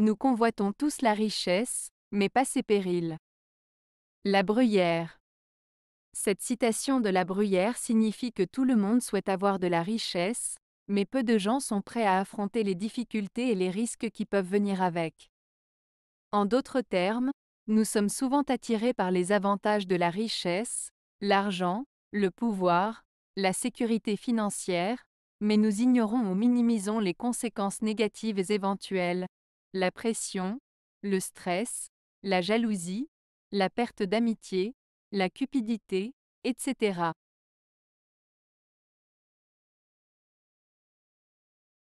Nous convoitons tous la richesse, mais pas ses périls. La bruyère. Cette citation de la bruyère signifie que tout le monde souhaite avoir de la richesse, mais peu de gens sont prêts à affronter les difficultés et les risques qui peuvent venir avec. En d'autres termes, nous sommes souvent attirés par les avantages de la richesse, l'argent, le pouvoir, la sécurité financière, mais nous ignorons ou minimisons les conséquences négatives éventuelles, la pression, le stress, la jalousie, la perte d'amitié, la cupidité, etc.